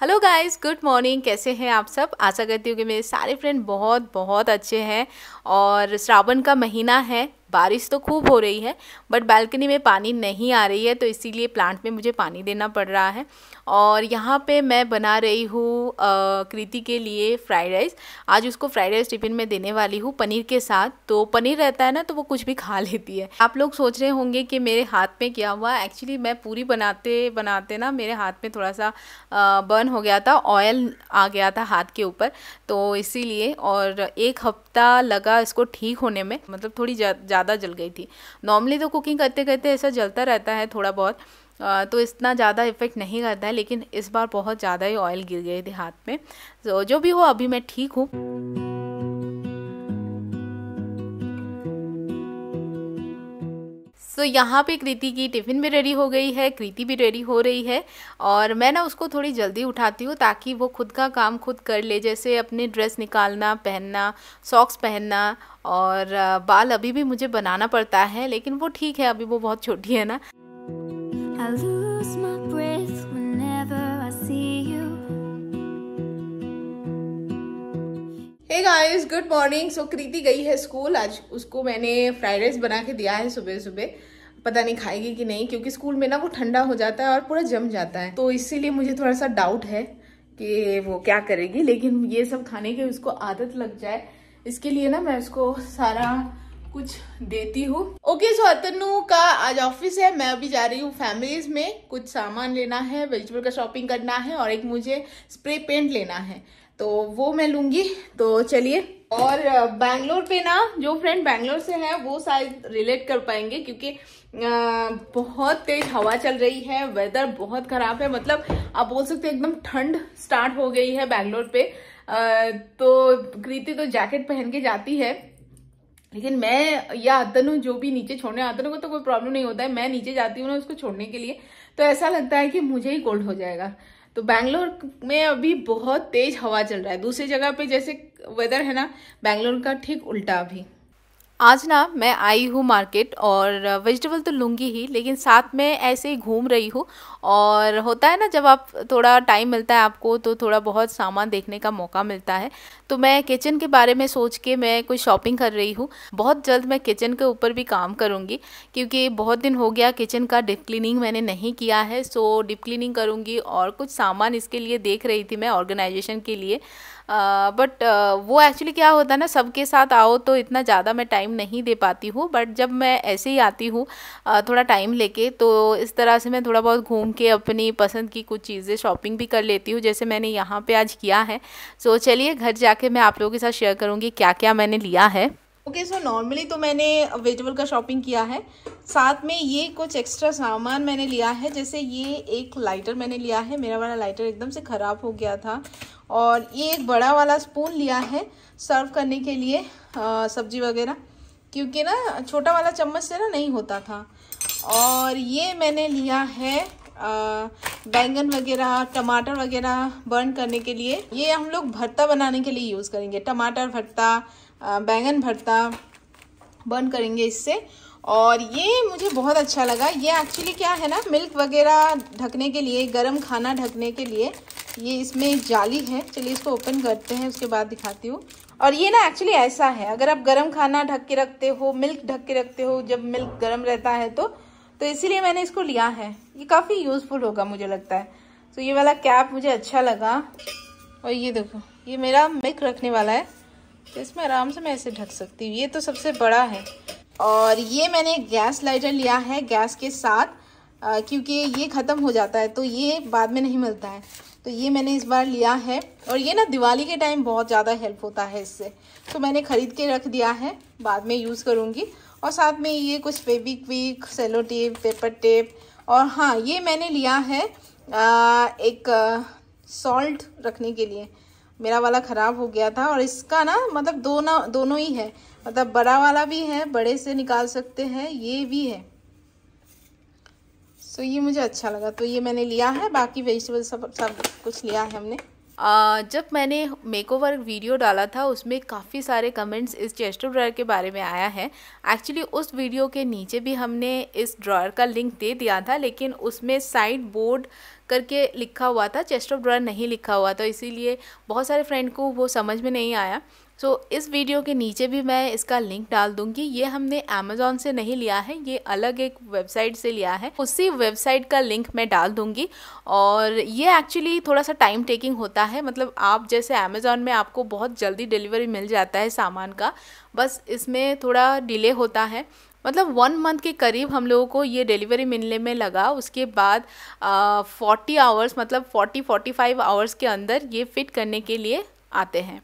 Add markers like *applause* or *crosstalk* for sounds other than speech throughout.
Hello guys good morning कैसे हैं आप सब आशा करती हूँ कि मेरे सारे फ्रेंड बहुत बहुत अच्छे हैं और श्रावण का महीना है बारिश तो खूब हो रही है बट बालकनी में पानी नहीं आ रही है तो इसीलिए प्लांट में मुझे पानी देना पड़ रहा है और यहाँ पे मैं बना रही हूँ कृति के लिए फ्राइड राइस आज उसको फ्राइड राइस टिफ़िन में देने वाली हूँ पनीर के साथ तो पनीर रहता है ना तो वो कुछ भी खा *laughs* लेती है आप लोग सोच रहे होंगे कि मेरे हाथ में क्या हुआ एक्चुअली मैं पूरी बनाते बनाते ना मेरे हाथ में थोड़ा सा बर्न हो गया था ऑयल आ गया था हाथ के ऊपर तो इसीलिए और एक हफ्ते हफ्ता लगा इसको ठीक होने में मतलब थोड़ी ज़्यादा जल गई थी नॉर्मली तो कुकिंग करते करते ऐसा जलता रहता है थोड़ा बहुत तो इतना ज़्यादा इफ़ेक्ट नहीं करता है लेकिन इस बार बहुत ज़्यादा ही ऑयल गिर गए थे हाथ में तो जो भी हो अभी मैं ठीक हूँ सो तो यहाँ पे कृति की टिफ़िन भी रेडी हो गई है कृति भी रेडी हो रही है और मैं ना उसको थोड़ी जल्दी उठाती हूँ ताकि वो खुद का काम खुद कर ले जैसे अपने ड्रेस निकालना पहनना सॉक्स पहनना और बाल अभी भी मुझे बनाना पड़ता है लेकिन वो ठीक है अभी वो बहुत छोटी है ना guys good morning so Kriti गई है स्कूल आज उसको मैंने फ्राइड राइस बना के दिया है सुबह सुबह पता नहीं खाएगी कि नहीं क्योंकि स्कूल में ना वो ठंडा हो जाता है और पूरा जम जाता है तो इसीलिए मुझे थोड़ा सा डाउट है कि वो क्या करेगी लेकिन ये सब खाने की उसको आदत लग जाए इसके लिए ना मैं उसको सारा कुछ देती हूँ ओके सो अतनु का आज ऑफिस है मैं अभी जा रही हूँ फैमिलीज में कुछ सामान लेना है वेजिटेबल का शॉपिंग करना है और एक मुझे स्प्रे पेंट लेना है तो वो मैं लूंगी तो चलिए और बैंगलोर पे ना जो फ्रेंड बैंगलोर से है वो शायद रिलेट कर पाएंगे क्योंकि बहुत तेज हवा चल रही है वेदर बहुत खराब है मतलब आप बोल सकते हैं एकदम ठंड स्टार्ट हो गई है बैंगलोर पे तो कृति तो जैकेट पहन के जाती है लेकिन मैं या अतनु जो भी नीचे छोड़ने आतन को तो कोई प्रॉब्लम नहीं होता है मैं नीचे जाती हूँ ना उसको छोड़ने के लिए तो ऐसा लगता है कि मुझे ही कोल्ड हो जाएगा तो बैंगलोर में अभी बहुत तेज हवा चल रहा है दूसरी जगह पे जैसे वेदर है ना बैंगलोर का ठीक उल्टा अभी आज ना मैं आई हूँ मार्केट और वेजिटेबल तो लूँगी ही लेकिन साथ में ऐसे ही घूम रही हूँ और होता है ना जब आप थोड़ा टाइम मिलता है आपको तो थोड़ा बहुत सामान देखने का मौका मिलता है तो मैं किचन के बारे में सोच के मैं कोई शॉपिंग कर रही हूँ बहुत जल्द मैं किचन के ऊपर भी काम करूँगी क्योंकि बहुत दिन हो गया किचन का डिप क्लीनिंग मैंने नहीं किया है सो डिप क्लीनिंग करूँगी और कुछ सामान इसके लिए देख रही थी मैं ऑर्गेनाइजेशन के लिए बट वो एक्चुअली क्या होता है ना सबके साथ आओ तो इतना ज़्यादा मैं टाइम टाइम नहीं दे पाती हूँ बट जब मैं ऐसे ही आती हूँ थोड़ा टाइम लेके तो इस तरह से मैं थोड़ा बहुत घूम के अपनी पसंद की कुछ चीज़ें शॉपिंग भी कर लेती हूँ जैसे मैंने यहाँ पर आज किया है सो चलिए घर जाके मैं आप लोगों के साथ शेयर करूँगी क्या क्या मैंने लिया है ओके सो नॉर्मली तो मैंने वेजिटेबल का शॉपिंग किया है साथ में ये कुछ एक्स्ट्रा सामान मैंने लिया है जैसे ये एक लाइटर मैंने लिया है मेरा वाला लाइटर एकदम से ख़राब हो गया था और ये एक बड़ा वाला स्पून लिया है सर्व करने के लिए सब्जी वगैरह क्योंकि ना छोटा वाला चम्मच से ना नहीं होता था और ये मैंने लिया है आ, बैंगन वगैरह टमाटर वगैरह बर्न करने के लिए ये हम लोग भरता बनाने के लिए यूज़ करेंगे टमाटर भरता बैंगन भरता बर्न करेंगे इससे और ये मुझे बहुत अच्छा लगा ये एक्चुअली क्या है ना मिल्क वगैरह ढकने के लिए गरम खाना ढकने के लिए ये इसमें जाली है चलिए इसको ओपन करते हैं उसके बाद दिखाती हूँ और ये ना एक्चुअली ऐसा है अगर आप गर्म खाना ढक के रखते हो मिल्क ढक के रखते हो जब मिल्क गर्म रहता है तो तो इसीलिए मैंने इसको लिया है ये काफ़ी यूज़फुल होगा मुझे लगता है तो ये वाला कैप मुझे अच्छा लगा और ये देखो ये मेरा मिल्क रखने वाला है तो इसमें आराम से मैं इसे ढक सकती हूँ ये तो सबसे बड़ा है और ये मैंने गैस लाइटर लिया है गैस के साथ क्योंकि ये ख़त्म हो जाता है तो ये बाद में नहीं मिलता है तो ये मैंने इस बार लिया है और ये ना दिवाली के टाइम बहुत ज़्यादा हेल्प होता है इससे तो मैंने ख़रीद के रख दिया है बाद में यूज़ करूँगी और साथ में ये कुछ baby quick sellotape paper tape और हाँ ये मैंने लिया है आ, एक सॉल्ट रखने के लिए मेरा वाला ख़राब हो गया था और इसका ना मतलब दोनों दोनों ही है मतलब बड़ा वाला भी है बड़े से निकाल सकते हैं ये भी है सो ये मुझे अच्छा लगा तो ये मैंने लिया है बाकी वेजिटेबल सब सब कुछ लिया है हमने आ, जब मैंने मेकओवर वीडियो डाला था उसमें काफ़ी सारे कमेंट्स इस चेस्टर ड्रायर के बारे में आया है एक्चुअली उस वीडियो के नीचे भी हमने इस ड्रायर का लिंक दे दिया था लेकिन उसमें साइड बोर्ड करके लिखा हुआ था चेस्ट ऑफ ड्रायर नहीं लिखा हुआ था इसीलिए बहुत सारे फ्रेंड को वो समझ में नहीं आया सो so, इस वीडियो के नीचे भी मैं इसका लिंक डाल दूंगी ये हमने अमेजोन से नहीं लिया है ये अलग एक वेबसाइट से लिया है उसी वेबसाइट का लिंक मैं डाल दूंगी और ये एक्चुअली थोड़ा सा टाइम टेकिंग होता है मतलब आप जैसे अमेजोन में आपको बहुत जल्दी डिलीवरी मिल जाता है सामान का बस इसमें थोड़ा डिले होता है मतलब वन मंथ के करीब हम लोगों को ये डिलीवरी मिलने में लगा उसके बाद फोर्टी आवर्स मतलब फोर्टी फोर्टी फाइव आवर्स के अंदर ये फिट करने के लिए आते हैं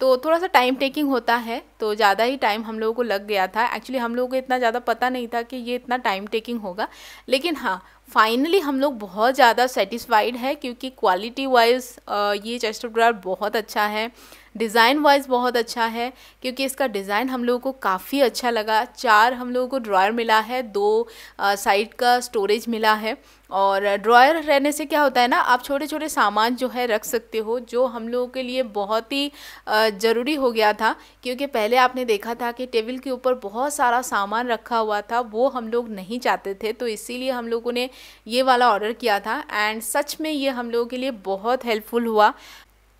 तो थोड़ा सा टाइम टेकिंग होता है तो ज़्यादा ही टाइम हम लोगों को लग गया था एक्चुअली हम लोगों को इतना ज़्यादा पता नहीं था कि ये इतना टाइम टेकिंग होगा लेकिन हाँ फाइनली हम लोग बहुत ज़्यादा सेटिस्फाइड है क्योंकि क्वालिटी वाइज ये चेस्ट ड्रायर बहुत अच्छा है डिज़ाइन वाइज बहुत अच्छा है क्योंकि इसका डिज़ाइन हम लोगों को काफ़ी अच्छा लगा चार हम लोगों को ड्रॉयर मिला है दो साइड का स्टोरेज मिला है और ड्रॉयर रहने से क्या होता है ना आप छोटे छोटे सामान जो है रख सकते हो जो हम लोगों के लिए बहुत ही ज़रूरी हो गया था क्योंकि पहले पहले आपने देखा था कि टेबल के ऊपर बहुत सारा सामान रखा हुआ था वो हम लोग नहीं चाहते थे तो इसीलिए हम लोगों ने ये वाला ऑर्डर किया था एंड सच में ये हम लोगों के लिए बहुत हेल्पफुल हुआ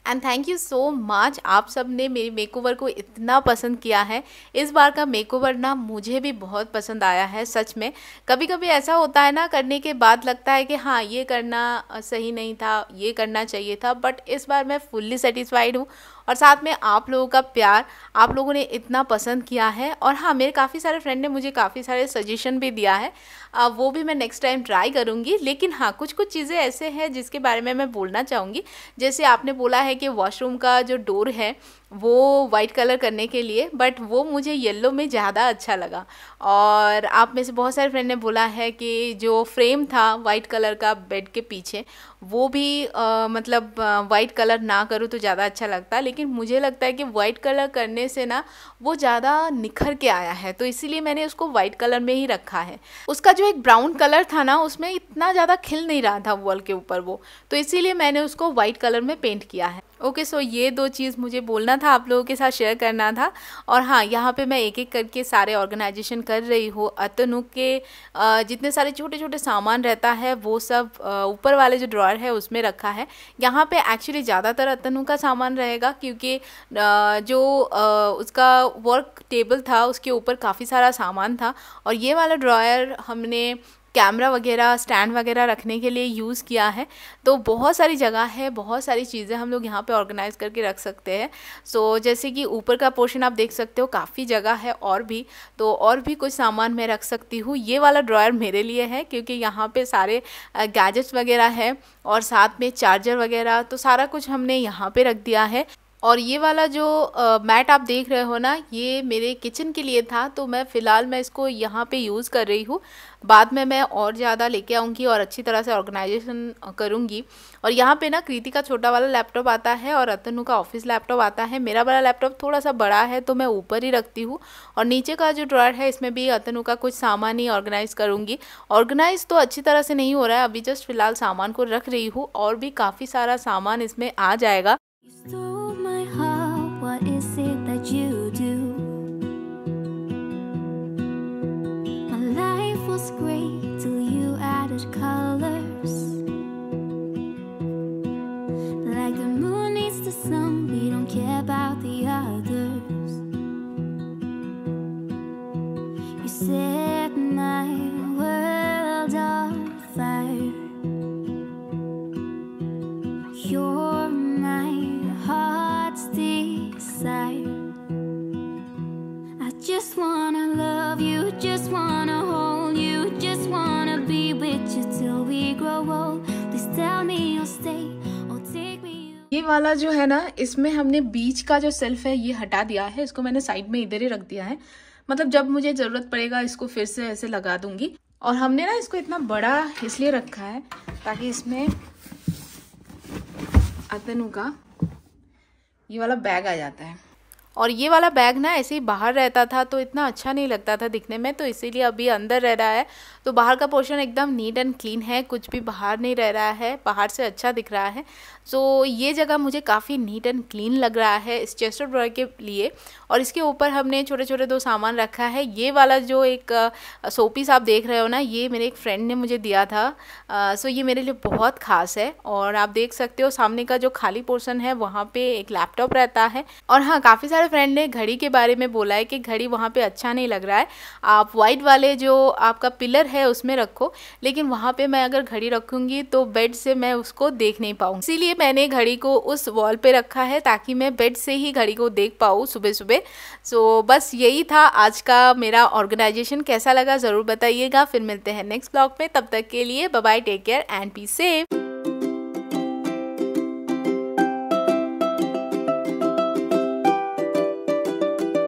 and thank you so much आप सब ने मेरी मेकओवर को इतना पसंद किया है इस बार का मेकओवर ना मुझे भी बहुत पसंद आया है सच में कभी कभी ऐसा होता है ना करने के बाद लगता है कि हाँ ये करना सही नहीं था ये करना चाहिए था बट इस बार मैं फुल्ली सेटिस्फाइड हूँ और साथ में आप लोगों का प्यार आप लोगों ने इतना पसंद किया है और हाँ मेरे काफ़ी सारे फ्रेंड ने मुझे काफ़ी सारे सजेशन भी दिया है आ, वो भी मैं नेक्स्ट टाइम ट्राई करूँगी लेकिन हाँ कुछ कुछ चीज़ें ऐसे हैं जिसके बारे में मैं बोलना चाहूँगी जैसे आपने बोला है कि वॉशरूम का जो डोर है वो वाइट कलर करने के लिए बट वो मुझे येलो में ज़्यादा अच्छा लगा और आप में से बहुत सारे फ्रेंड ने बोला है कि जो फ्रेम था वाइट कलर का बेड के पीछे वो भी आ, मतलब वाइट कलर ना करूँ तो ज़्यादा अच्छा लगता लेकिन मुझे लगता है कि वाइट कलर करने से ना वो ज़्यादा निखर के आया है तो इसीलिए मैंने उसको वाइट कलर में ही रखा है उसका जो एक ब्राउन कलर था ना उसमें इतना ज़्यादा खिल नहीं रहा था वॉल के ऊपर वो तो इसीलिए मैंने उसको वाइट कलर में पेंट किया है ओके सो ये दो चीज़ मुझे बोलना था आप लोगों के साथ शेयर करना था और हाँ यहाँ पे मैं एक एक करके सारे ऑर्गेनाइजेशन कर रही हूँ अतनु के जितने सारे छोटे छोटे सामान रहता है वो सब ऊपर वाले जो ड्रॉर है उसमें रखा है यहाँ पे एक्चुअली ज़्यादातर अतनु का सामान रहेगा क्योंकि जो उसका वर्क टेबल था उसके ऊपर काफ़ी सारा सामान था और ये वाला ड्रॉयर हमने कैमरा वगैरह स्टैंड वगैरह रखने के लिए यूज़ किया है तो बहुत सारी जगह है बहुत सारी चीज़ें हम लोग यहाँ पे ऑर्गेनाइज़ करके रख सकते हैं सो so, जैसे कि ऊपर का पोर्शन आप देख सकते हो काफ़ी जगह है और भी तो और भी कुछ सामान मैं रख सकती हूँ ये वाला ड्रॉयर मेरे लिए है क्योंकि यहाँ पर सारे गैजेट्स वगैरह है और साथ में चार्जर वगैरह तो सारा कुछ हमने यहाँ पर रख दिया है और ये वाला जो मैट आप देख रहे हो ना ये मेरे किचन के लिए था तो मैं फ़िलहाल मैं इसको यहाँ पे यूज़ कर रही हूँ बाद में मैं और ज़्यादा लेके आऊँगी और अच्छी तरह से ऑर्गेनाइजेशन करूँगी और यहाँ पे ना कृति का छोटा वाला लैपटॉप आता है और रतनु का ऑफिस लैपटॉप आता है मेरा वाला लैपटॉप थोड़ा सा बड़ा है तो मैं ऊपर ही रखती हूँ और नीचे का जो ड्रॉयर है इसमें भी रतनु का कुछ सामान ही ऑर्गेनाइज़ करूँगी ऑर्गेनाइज़ तो अच्छी तरह से नहीं हो रहा है अभी जस्ट फ़िलहाल सामान को रख रही हूँ और भी काफ़ी सारा सामान इसमें आ जाएगा तो my heart, what is it that you do? My life was great till you added colors. Like the moon needs the sun, we don't care about the others. You set my world up. ये वाला जो है ना इसमें हमने बीच का जो self है ये हटा दिया है इसको मैंने साइड में इधर ही रख दिया है मतलब जब मुझे ज़रूरत पड़ेगा इसको फिर से ऐसे लगा दूंगी और हमने ना इसको इतना बड़ा इसलिए रखा है ताकि इसमें अतनु का ये वाला बैग आ जाता है और ये वाला बैग ना ऐसे ही बाहर रहता था तो इतना अच्छा नहीं लगता था दिखने में तो इसीलिए अभी अंदर रह रहा है तो बाहर का पोर्शन एकदम नीट एंड क्लीन है कुछ भी बाहर नहीं रह रहा है बाहर से अच्छा दिख रहा है सो तो ये जगह मुझे काफ़ी नीट एंड क्लीन लग रहा है इस चेस्ट ड्रॉयर के लिए और इसके ऊपर हमने छोटे छोटे दो सामान रखा है ये वाला जो एक सोपीस आप देख रहे हो ना ये मेरे एक फ्रेंड ने मुझे दिया था सो ये मेरे लिए बहुत ख़ास है और आप देख सकते हो सामने का जो खाली पोर्सन है वहाँ पर एक लैपटॉप रहता है और हाँ काफ़ी सारे मेरा फ्रेंड ने घड़ी के बारे में बोला है कि घड़ी वहाँ पे अच्छा नहीं लग रहा है आप वाइट वाले जो आपका पिलर है उसमें रखो लेकिन वहाँ पे मैं अगर घड़ी रखूँगी तो बेड से मैं उसको देख नहीं पाऊँ इसीलिए मैंने घड़ी को उस वॉल पर रखा है ताकि मैं बेड से ही घड़ी को देख पाऊँ सुबह सुबह सो बस यही था आज का मेरा ऑर्गेनाइजेशन कैसा लगा ज़रूर बताइएगा फिर मिलते हैं नेक्स्ट ब्लॉग में तब तक के लिए bye take care and be safe